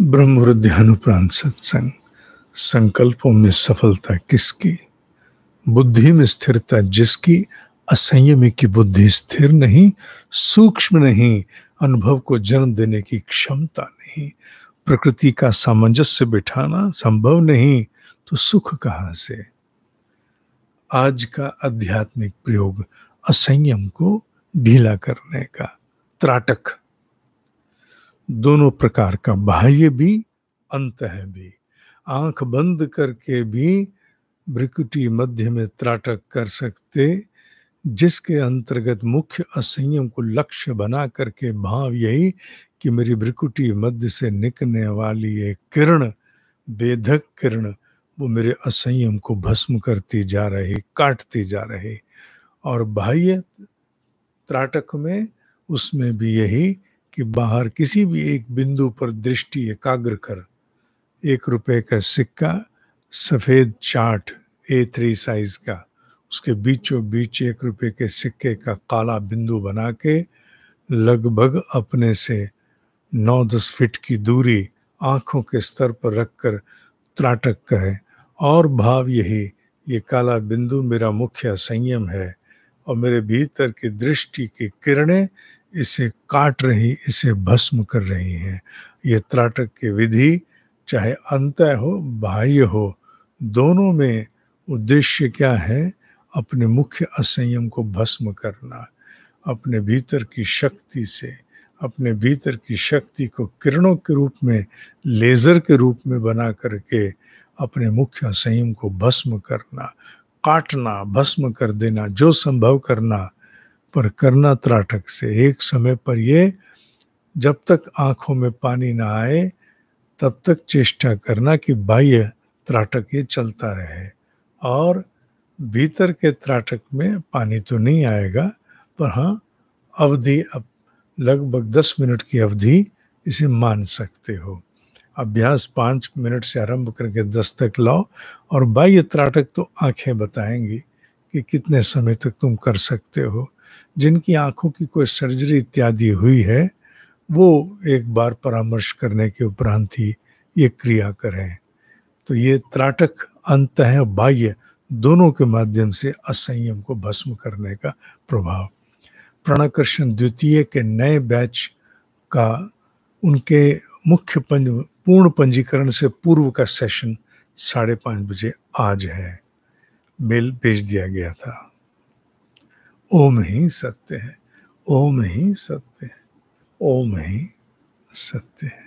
ब्रह्म अनुप्राण सत्संग संकल्पों में सफलता किसकी बुद्धि में स्थिरता जिसकी असंयमी की बुद्धि स्थिर नहीं सूक्ष्म नहीं अनुभव को जन्म देने की क्षमता नहीं प्रकृति का सामंजस्य बिठाना संभव नहीं तो सुख कहाँ से आज का आध्यात्मिक प्रयोग असंयम को ढीला करने का त्राटक दोनों प्रकार का बाह्य भी अंत है भी आंख बंद करके भी ब्रिकुटी मध्य में त्राटक कर सकते जिसके अंतर्गत मुख्य असंयम को लक्ष्य बना करके भाव यही कि मेरी ब्रिकुटी मध्य से निकलने वाली ये किरण बेधक किरण वो मेरे असंयम को भस्म करती जा रही काटती जा रही और बाह्य त्राटक में उसमें भी यही कि बाहर किसी भी एक बिंदु पर दृष्टि एकाग्र कर एक रुपए का सिक्का सफ़ेद चार्ट ए थ्री साइज का उसके बीचों बीच एक रुपए के सिक्के का काला बिंदु बना के लगभग अपने से नौ दस फिट की दूरी आंखों के स्तर पर रखकर त्राटक कहे और भाव यही ये काला बिंदु मेरा मुख्य संयम है और मेरे भीतर की दृष्टि की किरणें इसे काट रही इसे भस्म कर रही हैं ये त्राटक की विधि चाहे अंत हो बाह्य हो दोनों में उद्देश्य क्या है अपने मुख्य असंयम को भस्म करना अपने भीतर की शक्ति से अपने भीतर की शक्ति को किरणों के रूप में लेज़र के रूप में बना करके अपने मुख्य संयम को भस्म करना काटना भस्म कर देना जो संभव करना पर करना त्राटक से एक समय पर ये जब तक आंखों में पानी ना आए तब तक चेष्टा करना कि बाह्य त्राटक ये चलता रहे और भीतर के त्राटक में पानी तो नहीं आएगा पर हाँ अवधि अब लगभग दस मिनट की अवधि इसे मान सकते हो अभ्यास पाँच मिनट से आरंभ करके दस तक लाओ और बाह्य त्राटक तो आंखें बताएंगी कि कितने समय तक तुम कर सकते हो जिनकी आँखों की कोई सर्जरी इत्यादि हुई है वो एक बार परामर्श करने के उपरांत ही ये क्रिया करें तो ये त्राटक अंत है बाह्य दोनों के माध्यम से असंयम को भस्म करने का प्रभाव प्रणकर्षण द्वितीय के नए बैच का उनके मुख्य पंज पूर्ण पंजीकरण से पूर्व का सेशन साढ़े पाँच बजे आज है मेल भेज दिया गया था ओम ही सत्य है ओम ही सत्य है ओम ही सत्य है